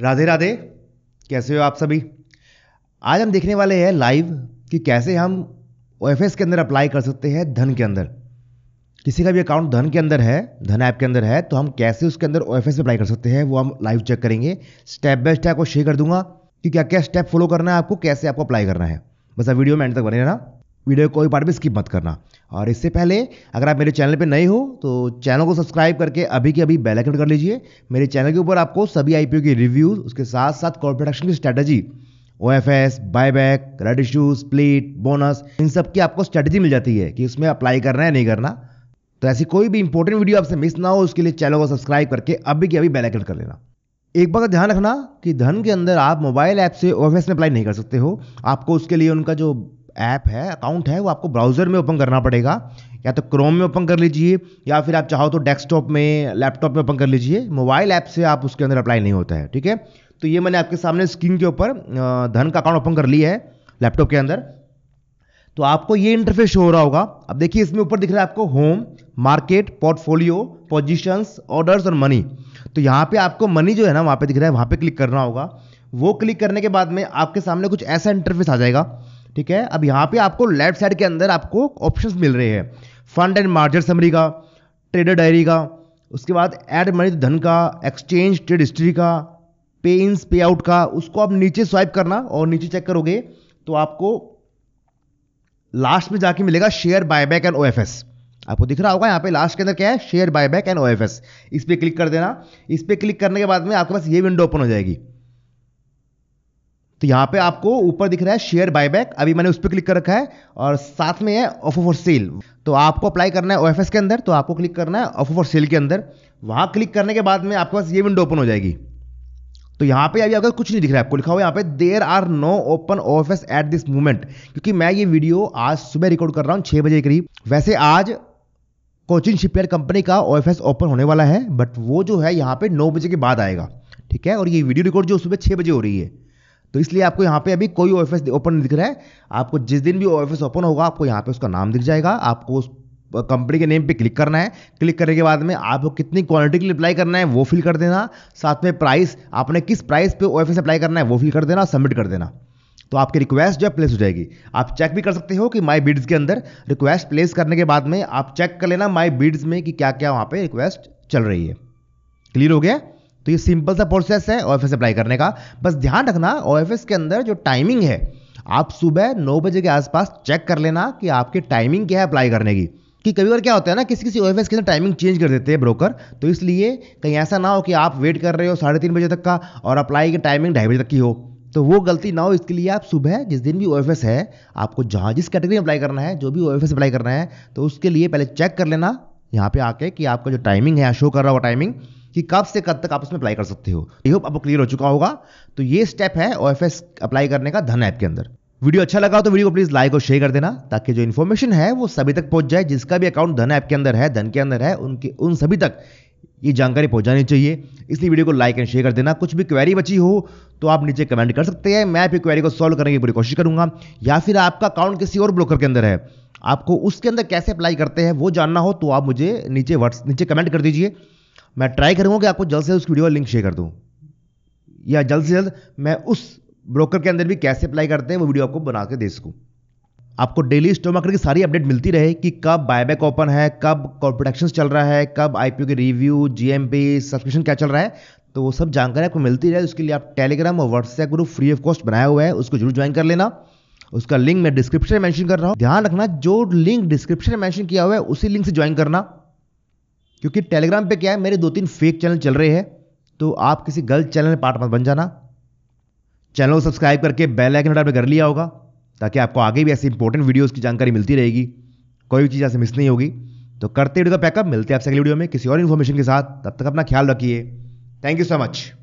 राधे राधे कैसे हो आप सभी आज हम देखने वाले हैं लाइव कि कैसे हम ओ के अंदर अप्लाई कर सकते हैं धन के अंदर किसी का भी अकाउंट धन के अंदर है धन ऐप के अंदर है तो हम कैसे उसके अंदर ओ एफ अप्लाई कर सकते हैं वो हम लाइव चेक करेंगे स्टेप बाय स्टेप आपको शेयर कर दूंगा कि क्या क्या स्टेप फॉलो करना है आपको कैसे आपको अप्लाई करना है बस आप वीडियो में एंड तक बने रहना वीडियो कोई पार्ट भी स्किप मत करना और इससे पहले अगर आप मेरे चैनल पर नए हो तो चैनल को सब्सक्राइब करके अभी के अभी बेल आइकन कर लीजिए मेरे चैनल के ऊपर आपको सभी आईपीओ के रिव्यूज उसके साथ साथ कॉर्पोरेट एक्शन की strategy O F S buyback rights issue split bonus इन सब की आपको स्ट्रैटेजी मिल जाती है कि उसमें अप्लाई करना है नहीं करना तो ऐसी कोई भी इंपॉर्टेंट वीडियो आपसे मिस ना हो उसके लिए चैनल को सब्सक्राइब करके अभी की अभी बेल आइकन कर लेना एक बात ध्यान रखना कि धन के अंदर आप मोबाइल ऐप से ओ में अप्लाई नहीं कर सकते हो आपको उसके लिए उनका जो ऐप है अकाउंट है वो आपको ब्राउज़र में ओपन करना पड़ेगा या तो क्रोम में ओपन कर लीजिए या फिर आप चाहो तो डेस्कटॉप में लैपटॉप में ओपन कर लीजिए मोबाइल ऐप से आप उसके अंदर अप्लाई नहीं होता है ठीक है तो ये मैंने आपके सामने स्क्रीन के ऊपर धन का अकाउंट ओपन कर लिया है लैपटॉप के अंदर तो आपको ये इंटरफेस हो रहा होगा अब देखिए इसमें ऊपर दिख रहा है आपको home market portfolio positions orders और मनी तो यहाँ पे आपको मनी जो है ना वहाँ पे दिख रहा है वहाँ पे क्लिक करना होगा वो क्लिक करने के बाद में आपके सामने कुछ ऐसा इंटरफेस आ जाएगा ठीक है अब यहां पे आपको लेफ्ट साइड के अंदर आपको ऑप्शंस मिल रहे हैं फंड एंड मार्जर समरी का ट्रेडर डायरी का उसके बाद एड मनी धन का एक्सचेंज ट्रेड हिस्ट्री का पे इंस पे आउट का उसको आप नीचे स्वाइप करना और नीचे चेक करोगे तो आपको लास्ट में जाके मिलेगा शेयर बायबैक एंड ओएफएस आपको दिख रहा होगा यहाँ पे लास्ट के अंदर क्या है शेयर बायबैक एंड ओएफएस इस पर क्लिक कर देना इस पर क्लिक करने के बाद में आपके पास ये विंडो ओपन हो जाएगी तो यहां पे आपको ऊपर दिख रहा है शेयर बायबैक अभी मैंने उस पर क्लिक कर रखा है और साथ में है ऑफर फॉर सेल तो आपको अप्लाई करना है ओएफएस के अंदर तो आपको क्लिक करना है ऑफर फॉर सेल के अंदर वहां क्लिक करने के बाद में आपके पास ये विंडो ओपन हो जाएगी तो यहां पे अभी आपका कुछ नहीं दिख रहा है आपको लिखा हुआ यहां पे there are no open office at this moment क्योंकि मैं ये वीडियो आज सुबह रिकॉर्ड कर रहा हूं छह बजे के करीब वैसे आज कोचिन शिपयार्ड कंपनी का ओ ओपन होने वाला है बट वो जो है यहां पे नौ बजे के बाद आएगा ठीक है और ये वीडियो रिकॉर्ड जो सुबह छह बजे हो रही है तो इसलिए आपको यहाँ पे अभी कोई ओ ओपन नहीं दिख रहा है आपको जिस दिन भी ओ ओपन होगा आपको यहाँ पे उसका नाम दिख जाएगा आपको उस कंपनी के नेम पे क्लिक करना है क्लिक करने के बाद में आपको कितनी क्वालिटी के लिए अप्लाई करना है वो फिल कर देना साथ में प्राइस आपने किस प्राइस पे ओ अप्लाई करना है वो फिल कर देना सबमिट कर देना तो आपकी रिक्वेस्ट जो है प्लेस हो जाएगी आप चेक भी कर सकते हो कि माई बीड्स के अंदर रिक्वेस्ट प्लेस करने के बाद में आप चेक कर लेना माई बीड्स में कि क्या क्या वहाँ पर रिक्वेस्ट चल रही है क्लियर हो गया तो ये सिंपल सा प्रोसेस है ओ अप्लाई करने का बस ध्यान रखना ओ के अंदर जो टाइमिंग है आप सुबह नौ बजे के आसपास चेक कर लेना कि आपकी टाइमिंग क्या है अप्लाई करने की कि कभी बार क्या होता है ना किसी किसी ओ के अंदर टाइमिंग चेंज कर देते हैं ब्रोकर तो इसलिए कहीं ऐसा ना हो कि आप वेट कर रहे हो साढ़े तीन बजे तक का और अप्लाई की टाइमिंग ढाई बजे तक की हो तो वो गलती ना हो इसके लिए आप सुबह जिस दिन भी ओ है आपको जहाँ जिस कैटेगरी में अप्लाई करना है जो भी ओ अप्लाई करना है तो उसके लिए पहले चेक कर लेना यहाँ पे आके कि आपका जो टाइमिंग है शो कर रहा हो टाइमिंग कि कब से कब तक आप उसमें अप्लाई कर सकते हो आई होप आपको क्लियर हो चुका होगा तो ये स्टेप है ओ अप्लाई करने का धन ऐप के अंदर वीडियो अच्छा लगा तो वीडियो को प्लीज लाइक और शेयर कर देना ताकि जो इन्फॉर्मेशन है वो सभी तक पहुंच जाए जिसका भी अकाउंट धन ऐप के अंदर है धन के अंदर है उनके उन सभी तक ये जानकारी पहुंचानी चाहिए इसलिए वीडियो को लाइक एंड शेयर कर देना कुछ भी क्वेरी बची हो तो आप नीचे कमेंट कर सकते हैं मैं आपकी क्वेरी को सॉल्व करने की पूरी कोशिश करूंगा या फिर आपका अकाउंट किसी और ब्रोकर के अंदर है आपको उसके अंदर कैसे अप्लाई करते हैं वो जानना हो तो आप मुझे नीचे व्हाट्स नीचे कमेंट कर दीजिए मैं ट्राई करूंगा कि आपको जल्द से उस वीडियो का लिंक शेयर कर दूँ या जल्द से जल्द मैं उस ब्रोकर के अंदर भी कैसे अप्लाई करते हैं वो वीडियो आपको बना के दे सकूँ आपको डेली स्टॉक मार्केट की सारी अपडेट मिलती रहे कि कब बायबैक ओपन है कब कॉर्पोरेक्शन चल रहा है कब आईपीओ के रिव्यू जीएमपी सब्सक्रिप्शन क्या चल रहा है तो वो सब जानकारी आपको मिलती रहे उसके लिए आप टेलीग्राम और WhatsApp group free of cost बनाया हुआ है उसको जरूर ज्वाइन कर लेना उसका लिंक मैं डिस्क्रिप्शन में मेंशन कर रहा हूँ ध्यान रखना जो लिंक डिस्क्रिप्शन में मेंशन किया हुआ है उसी लिंक से ज्वाइन करना क्योंकि टेलीग्राम पे क्या है मेरे दो तीन फेक चैनल चल रहे हैं तो आप किसी गलत चैनल में पार्ट मत बन जाना चैनल को सब्सक्राइब करके बेल आइकन बटन कर लिया होगा ताकि आपको आगे भी ऐसी इंपॉर्टेंट वीडियोस की जानकारी मिलती रहेगी कोई भी चीज़ ऐसे मिस नहीं होगी तो करते वीडियो का पैकअप मिलते हैं आपसे अगली वीडियो में किसी और इन्फॉर्मेशन के साथ तब तक अपना ख्याल रखिए थैंक यू सो मच